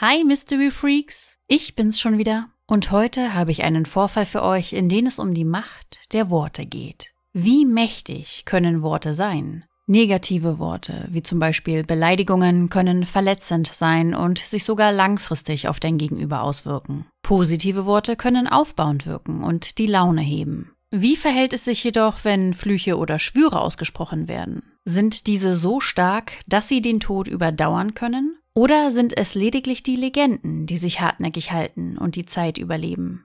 Hi Mystery Freaks, ich bin's schon wieder und heute habe ich einen Vorfall für euch, in dem es um die Macht der Worte geht. Wie mächtig können Worte sein? Negative Worte, wie zum Beispiel Beleidigungen, können verletzend sein und sich sogar langfristig auf dein Gegenüber auswirken. Positive Worte können aufbauend wirken und die Laune heben. Wie verhält es sich jedoch, wenn Flüche oder Schwüre ausgesprochen werden? Sind diese so stark, dass sie den Tod überdauern können? Oder sind es lediglich die Legenden, die sich hartnäckig halten und die Zeit überleben?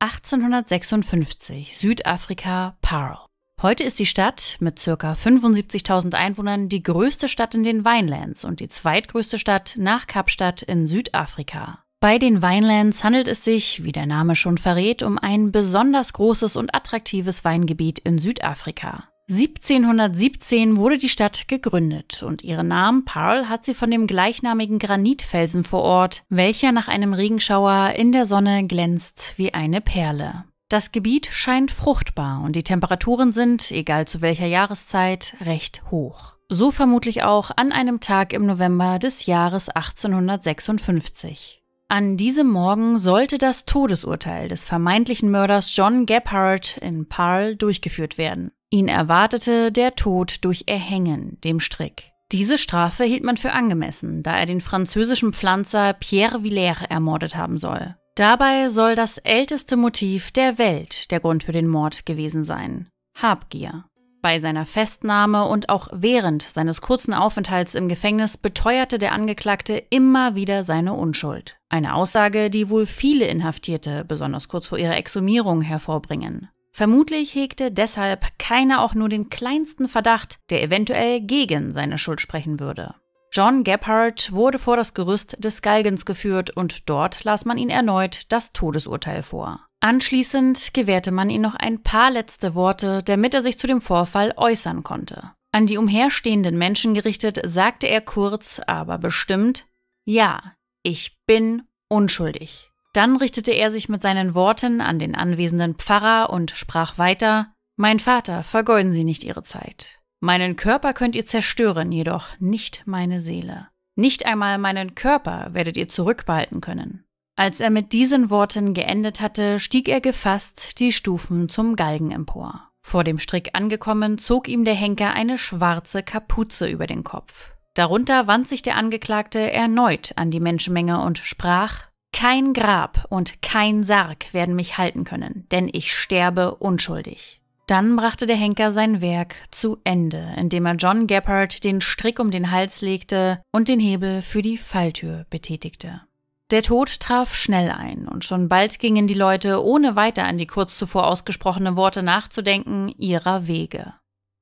...1856, Südafrika, Parle. Heute ist die Stadt mit ca. 75.000 Einwohnern die größte Stadt in den Winelands und die zweitgrößte Stadt nach Kapstadt in Südafrika. Bei den Winelands handelt es sich, wie der Name schon verrät, um ein besonders großes und attraktives Weingebiet in Südafrika. 1717 wurde die Stadt gegründet und ihren Namen Parl hat sie von dem gleichnamigen Granitfelsen vor Ort, welcher nach einem Regenschauer in der Sonne glänzt wie eine Perle. Das Gebiet scheint fruchtbar und die Temperaturen sind, egal zu welcher Jahreszeit, recht hoch. So vermutlich auch an einem Tag im November des Jahres 1856. An diesem Morgen sollte das Todesurteil des vermeintlichen Mörders John Gephardt in Parl durchgeführt werden. Ihn erwartete der Tod durch Erhängen, dem Strick. Diese Strafe hielt man für angemessen, da er den französischen Pflanzer Pierre Villers ermordet haben soll. Dabei soll das älteste Motiv der Welt der Grund für den Mord gewesen sein: Habgier. Bei seiner Festnahme und auch während seines kurzen Aufenthalts im Gefängnis beteuerte der Angeklagte immer wieder seine Unschuld. Eine Aussage, die wohl viele Inhaftierte, besonders kurz vor ihrer Exhumierung, hervorbringen. Vermutlich hegte deshalb keiner auch nur den kleinsten Verdacht, der eventuell gegen seine Schuld sprechen würde. John Gephardt wurde vor das Gerüst des Galgens geführt und dort las man ihn erneut das Todesurteil vor. Anschließend gewährte man ihm noch ein paar letzte Worte, damit er sich zu dem Vorfall äußern konnte. An die umherstehenden Menschen gerichtet, sagte er kurz, aber bestimmt, ja, ich bin unschuldig. Dann richtete er sich mit seinen Worten an den anwesenden Pfarrer und sprach weiter Mein Vater, vergeuden Sie nicht Ihre Zeit. Meinen Körper könnt ihr zerstören, jedoch nicht meine Seele. Nicht einmal meinen Körper werdet ihr zurückbehalten können. Als er mit diesen Worten geendet hatte, stieg er gefasst die Stufen zum Galgen empor. Vor dem Strick angekommen, zog ihm der Henker eine schwarze Kapuze über den Kopf. Darunter wand sich der Angeklagte erneut an die Menschenmenge und sprach kein Grab und kein Sarg werden mich halten können, denn ich sterbe unschuldig. Dann brachte der Henker sein Werk zu Ende, indem er John Gephardt den Strick um den Hals legte und den Hebel für die Falltür betätigte. Der Tod traf schnell ein, und schon bald gingen die Leute, ohne weiter an die kurz zuvor ausgesprochenen Worte nachzudenken, ihrer Wege.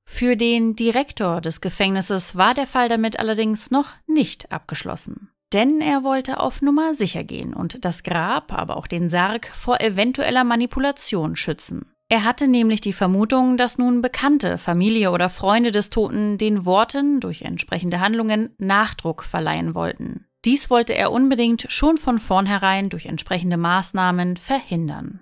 Für den Direktor des Gefängnisses war der Fall damit allerdings noch nicht abgeschlossen denn er wollte auf Nummer sicher gehen und das Grab, aber auch den Sarg vor eventueller Manipulation schützen. Er hatte nämlich die Vermutung, dass nun Bekannte, Familie oder Freunde des Toten den Worten durch entsprechende Handlungen Nachdruck verleihen wollten. Dies wollte er unbedingt schon von vornherein durch entsprechende Maßnahmen verhindern.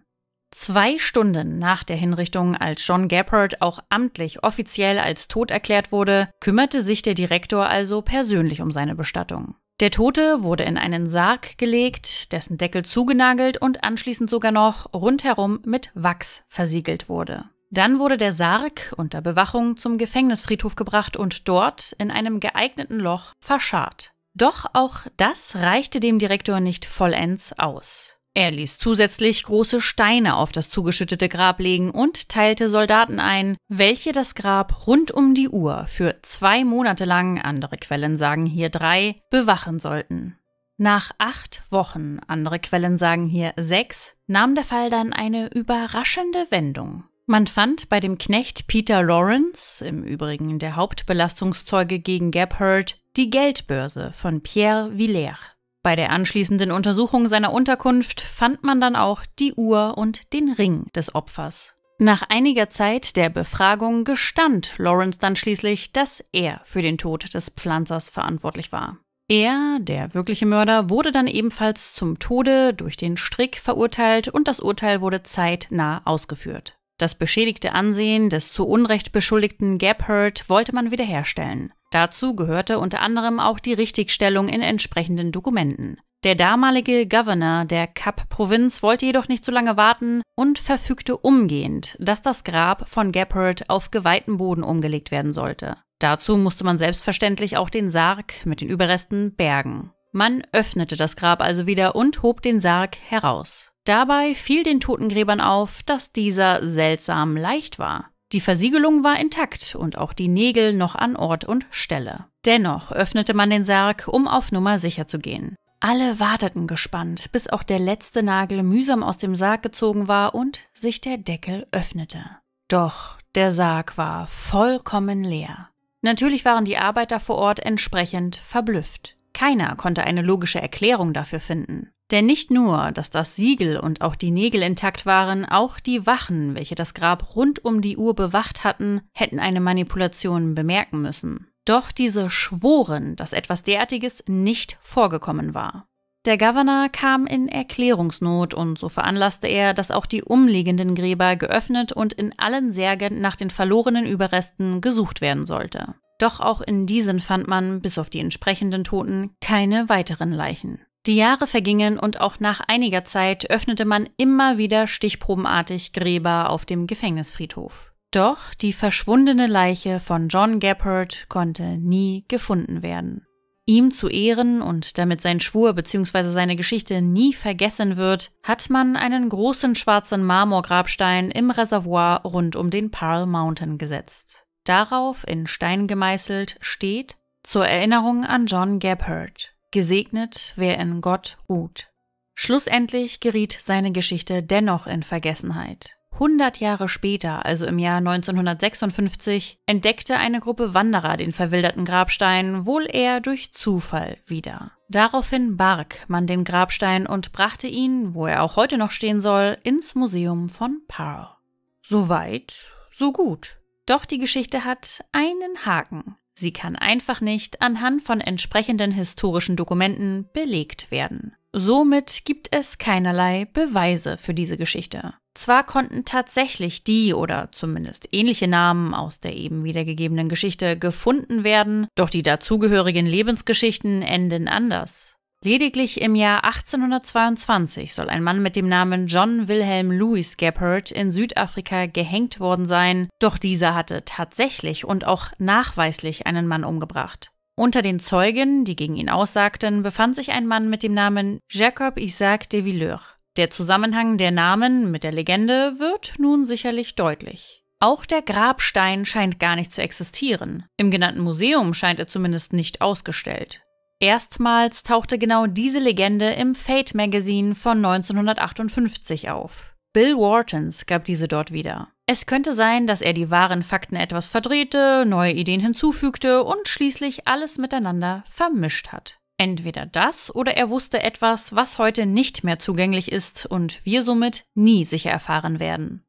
Zwei Stunden nach der Hinrichtung, als John Gabbard auch amtlich offiziell als tot erklärt wurde, kümmerte sich der Direktor also persönlich um seine Bestattung. Der Tote wurde in einen Sarg gelegt, dessen Deckel zugenagelt und anschließend sogar noch rundherum mit Wachs versiegelt wurde. Dann wurde der Sarg unter Bewachung zum Gefängnisfriedhof gebracht und dort in einem geeigneten Loch verscharrt. Doch auch das reichte dem Direktor nicht vollends aus. Er ließ zusätzlich große Steine auf das zugeschüttete Grab legen und teilte Soldaten ein, welche das Grab rund um die Uhr für zwei Monate lang, andere Quellen sagen hier drei, bewachen sollten. Nach acht Wochen, andere Quellen sagen hier sechs, nahm der Fall dann eine überraschende Wendung. Man fand bei dem Knecht Peter Lawrence, im Übrigen der Hauptbelastungszeuge gegen Gebhard, die Geldbörse von Pierre Villers. Bei der anschließenden Untersuchung seiner Unterkunft fand man dann auch die Uhr und den Ring des Opfers. Nach einiger Zeit der Befragung gestand Lawrence dann schließlich, dass er für den Tod des Pflanzers verantwortlich war. Er, der wirkliche Mörder, wurde dann ebenfalls zum Tode durch den Strick verurteilt und das Urteil wurde zeitnah ausgeführt. Das beschädigte Ansehen des zu Unrecht beschuldigten Gabhurt wollte man wiederherstellen. Dazu gehörte unter anderem auch die Richtigstellung in entsprechenden Dokumenten. Der damalige Governor der Kap-Provinz wollte jedoch nicht so lange warten und verfügte umgehend, dass das Grab von Gephardt auf geweihten Boden umgelegt werden sollte. Dazu musste man selbstverständlich auch den Sarg mit den Überresten bergen. Man öffnete das Grab also wieder und hob den Sarg heraus. Dabei fiel den Totengräbern auf, dass dieser seltsam leicht war. Die Versiegelung war intakt und auch die Nägel noch an Ort und Stelle. Dennoch öffnete man den Sarg, um auf Nummer sicher zu gehen. Alle warteten gespannt, bis auch der letzte Nagel mühsam aus dem Sarg gezogen war und sich der Deckel öffnete. Doch der Sarg war vollkommen leer. Natürlich waren die Arbeiter vor Ort entsprechend verblüfft. Keiner konnte eine logische Erklärung dafür finden. Denn nicht nur, dass das Siegel und auch die Nägel intakt waren, auch die Wachen, welche das Grab rund um die Uhr bewacht hatten, hätten eine Manipulation bemerken müssen. Doch diese schworen, dass etwas derartiges nicht vorgekommen war. Der Governor kam in Erklärungsnot und so veranlasste er, dass auch die umliegenden Gräber geöffnet und in allen Särgen nach den verlorenen Überresten gesucht werden sollte. Doch auch in diesen fand man, bis auf die entsprechenden Toten, keine weiteren Leichen. Die Jahre vergingen und auch nach einiger Zeit öffnete man immer wieder stichprobenartig Gräber auf dem Gefängnisfriedhof. Doch die verschwundene Leiche von John Gephardt konnte nie gefunden werden. Ihm zu Ehren und damit sein Schwur bzw. seine Geschichte nie vergessen wird, hat man einen großen schwarzen Marmorgrabstein im Reservoir rund um den Pearl Mountain gesetzt. Darauf, in Stein gemeißelt, steht zur Erinnerung an John Gebhard, gesegnet, wer in Gott ruht. Schlussendlich geriet seine Geschichte dennoch in Vergessenheit. 100 Jahre später, also im Jahr 1956, entdeckte eine Gruppe Wanderer den verwilderten Grabstein wohl eher durch Zufall wieder. Daraufhin barg man den Grabstein und brachte ihn, wo er auch heute noch stehen soll, ins Museum von Parr. Soweit, so gut. Doch die Geschichte hat einen Haken. Sie kann einfach nicht anhand von entsprechenden historischen Dokumenten belegt werden. Somit gibt es keinerlei Beweise für diese Geschichte. Zwar konnten tatsächlich die oder zumindest ähnliche Namen aus der eben wiedergegebenen Geschichte gefunden werden, doch die dazugehörigen Lebensgeschichten enden anders. Lediglich im Jahr 1822 soll ein Mann mit dem Namen John Wilhelm Louis Gephardt in Südafrika gehängt worden sein, doch dieser hatte tatsächlich und auch nachweislich einen Mann umgebracht. Unter den Zeugen, die gegen ihn aussagten, befand sich ein Mann mit dem Namen Jacob Isaac de Villeur. Der Zusammenhang der Namen mit der Legende wird nun sicherlich deutlich. Auch der Grabstein scheint gar nicht zu existieren. Im genannten Museum scheint er zumindest nicht ausgestellt. Erstmals tauchte genau diese Legende im Fate Magazine von 1958 auf. Bill Whartons gab diese dort wieder. Es könnte sein, dass er die wahren Fakten etwas verdrehte, neue Ideen hinzufügte und schließlich alles miteinander vermischt hat. Entweder das oder er wusste etwas, was heute nicht mehr zugänglich ist und wir somit nie sicher erfahren werden.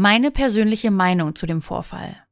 Meine persönliche Meinung zu dem Vorfall.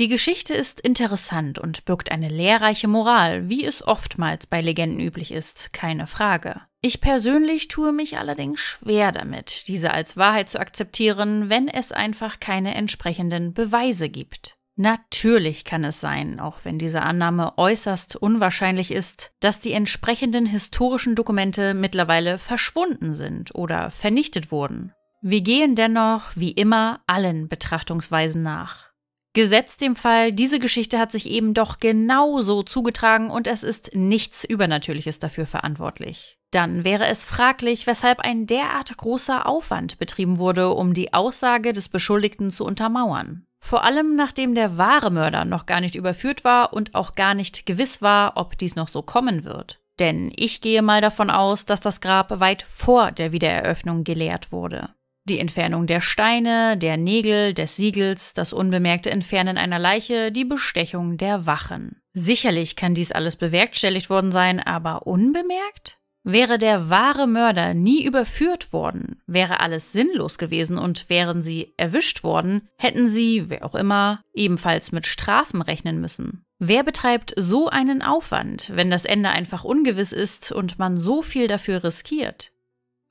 Die Geschichte ist interessant und birgt eine lehrreiche Moral, wie es oftmals bei Legenden üblich ist, keine Frage. Ich persönlich tue mich allerdings schwer damit, diese als Wahrheit zu akzeptieren, wenn es einfach keine entsprechenden Beweise gibt. Natürlich kann es sein, auch wenn diese Annahme äußerst unwahrscheinlich ist, dass die entsprechenden historischen Dokumente mittlerweile verschwunden sind oder vernichtet wurden. Wir gehen dennoch, wie immer, allen Betrachtungsweisen nach. Gesetzt dem Fall, diese Geschichte hat sich eben doch genauso zugetragen und es ist nichts Übernatürliches dafür verantwortlich. Dann wäre es fraglich, weshalb ein derart großer Aufwand betrieben wurde, um die Aussage des Beschuldigten zu untermauern. Vor allem nachdem der wahre Mörder noch gar nicht überführt war und auch gar nicht gewiss war, ob dies noch so kommen wird. Denn ich gehe mal davon aus, dass das Grab weit vor der Wiedereröffnung geleert wurde. Die Entfernung der Steine, der Nägel, des Siegels, das unbemerkte Entfernen einer Leiche, die Bestechung der Wachen. Sicherlich kann dies alles bewerkstelligt worden sein, aber unbemerkt? Wäre der wahre Mörder nie überführt worden, wäre alles sinnlos gewesen und wären sie erwischt worden, hätten sie, wer auch immer, ebenfalls mit Strafen rechnen müssen. Wer betreibt so einen Aufwand, wenn das Ende einfach ungewiss ist und man so viel dafür riskiert?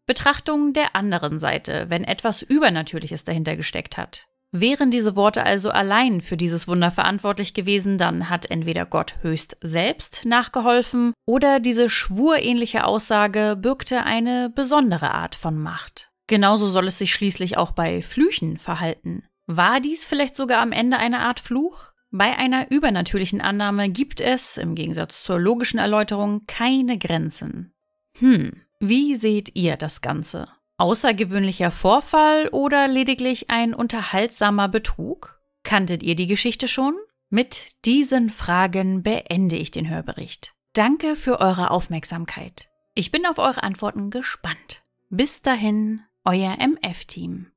Betrachtung der anderen Seite, wenn etwas Übernatürliches dahinter gesteckt hat. Wären diese Worte also allein für dieses Wunder verantwortlich gewesen, dann hat entweder Gott höchst selbst nachgeholfen oder diese schwurähnliche Aussage birgte eine besondere Art von Macht. Genauso soll es sich schließlich auch bei Flüchen verhalten. War dies vielleicht sogar am Ende eine Art Fluch? Bei einer übernatürlichen Annahme gibt es, im Gegensatz zur logischen Erläuterung, keine Grenzen. Hm, wie seht ihr das Ganze? Außergewöhnlicher Vorfall oder lediglich ein unterhaltsamer Betrug? Kanntet ihr die Geschichte schon? Mit diesen Fragen beende ich den Hörbericht. Danke für eure Aufmerksamkeit. Ich bin auf eure Antworten gespannt. Bis dahin, euer MF-Team.